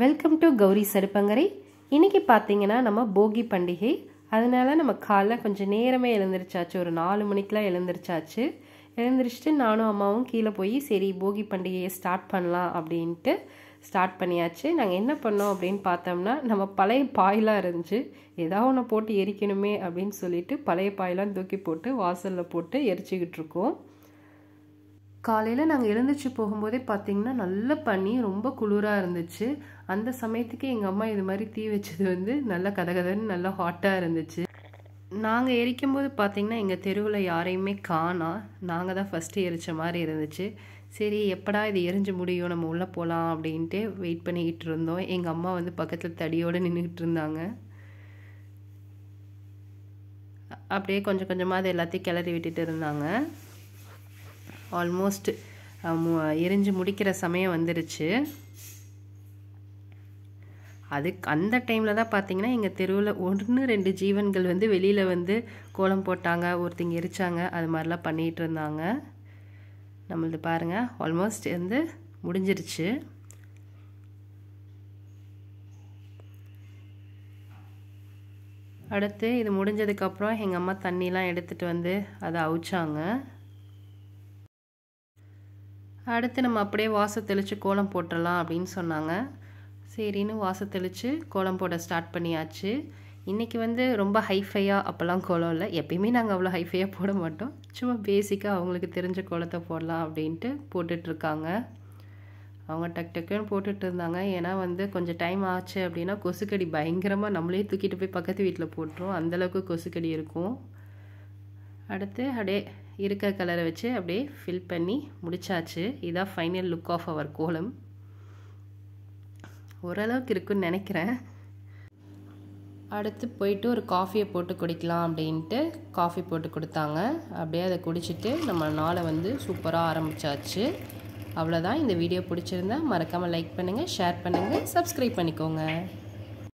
welcome to Gowri சருப்பங்கரை இன்னைக்கு பார்த்தீங்கன்னா நம்ம போகி பண்டிகை அதனால நம்ம காலைல கொஞ்சம் நேரமே எழுந்திருச்சாச்சு ஒரு நாலு மணிக்கெலாம் எழுந்திருச்சாச்சு எழுந்திரிச்சிட்டு நானும் அம்மாவும் கீழே போய் சரி போகி பண்டிகையை ஸ்டார்ட் பண்ணலாம் அப்படின்ட்டு ஸ்டார்ட் பண்ணியாச்சு நாங்கள் என்ன பண்ணோம் அப்படின்னு பார்த்தோம்னா நம்ம பழைய பாயிலாக இருந்துச்சு எதா ஒன்று போட்டு எரிக்கணுமே அப்படின்னு சொல்லிட்டு பழைய பாயிலாம் தூக்கி போட்டு வாசலில் போட்டு எரிச்சிக்கிட்டு இருக்கோம் காலையில் நாங்கள் எழுந்திரிச்சு போகும்போதே பார்த்திங்கன்னா நல்ல பனி ரொம்ப குளிராக இருந்துச்சு அந்த சமயத்துக்கு எங்கள் அம்மா இது மாதிரி தீ வச்சது வந்து நல்லா கதகதன்னு நல்லா ஹாட்டாக இருந்துச்சு நாங்கள் எரிக்கும் போது பார்த்திங்கன்னா எங்கள் தெருவில் யாரையுமே காணா நாங்கள் தான் ஃபஸ்ட்டு எரித்த மாதிரி இருந்துச்சு சரி எப்படா இது எரிஞ்சு முடியும் நம்ம உள்ளே போகலாம் அப்படின்ட்டு வெயிட் பண்ணிக்கிட்டு இருந்தோம் எங்கள் அம்மா வந்து பக்கத்தில் தடியோடு நின்றுக்கிட்டு இருந்தாங்க அப்படியே கொஞ்சம் கொஞ்சமாக அதை எல்லாத்தையும் கிளறி விட்டுட்டு இருந்தாங்க ஆல்மோஸ்ட் எரிஞ்சு முடிக்கிற சமயம் வந்துருச்சு அதுக்கு அந்த டைமில் தான் பார்த்தீங்கன்னா எங்கள் தெருவில் ஒன்று ரெண்டு ஜீவன்கள் வந்து வெளியில் வந்து கோலம் போட்டாங்க ஒருத்தங்க எரிச்சாங்க அது மாதிரிலாம் பண்ணிகிட்டு இருந்தாங்க நம்மளது பாருங்கள் ஆல்மோஸ்ட் வந்து முடிஞ்சிருச்சு அடுத்து இது முடிஞ்சதுக்கப்புறம் எங்கள் அம்மா தண்ணிலாம் எடுத்துகிட்டு வந்து அதை அவிச்சாங்க அடுத்து நம்ம அப்படியே வாசம் தெளித்து கோலம் போட்டுடலாம் அப்படின்னு சொன்னாங்க சரின்னு வாசம் தெளித்து கோலம் போட ஸ்டார்ட் பண்ணியாச்சு இன்றைக்கி வந்து ரொம்ப ஹைஃபையாக அப்போல்லாம் கோலம் இல்லை எப்பயுமே நாங்கள் அவ்வளோ ஹைஃபையாக போட மாட்டோம் சும்மா பேசிக்காக அவங்களுக்கு தெரிஞ்ச கோலத்தை போடலாம் அப்படின்ட்டு போட்டுட்ருக்காங்க அவங்க டக் டக்குன்னு போட்டுட்டு இருந்தாங்க ஏன்னா வந்து கொஞ்சம் டைம் ஆச்சு அப்படின்னா கொசுக்கடி பயங்கரமாக நம்மளே தூக்கிட்டு போய் பக்கத்து வீட்டில் போட்டுரும் அந்தளவுக்கு கொசுக்கடி இருக்கும் அடுத்து அப்படியே இருக்க கலரை வச்சு அப்படியே ஃபில் பண்ணி முடித்தாச்சு இதான் ஃபைனல் லுக் ஆஃப் அவர் கோலம் ஓரளவுக்கு இருக்குன்னு நினைக்கிறேன் அடுத்து போயிட்டு ஒரு காஃபியை போட்டு குடிக்கலாம் அப்படின்ட்டு காஃபி போட்டு கொடுத்தாங்க அப்படியே அதை குடிச்சிட்டு நம்ம நாளை வந்து சூப்பராக ஆரம்பித்தாச்சு அவ்வளோதான் இந்த வீடியோ பிடிச்சிருந்தா மறக்காமல் லைக் பண்ணுங்கள் ஷேர் பண்ணுங்கள் சப்ஸ்கிரைப் பண்ணிக்கோங்க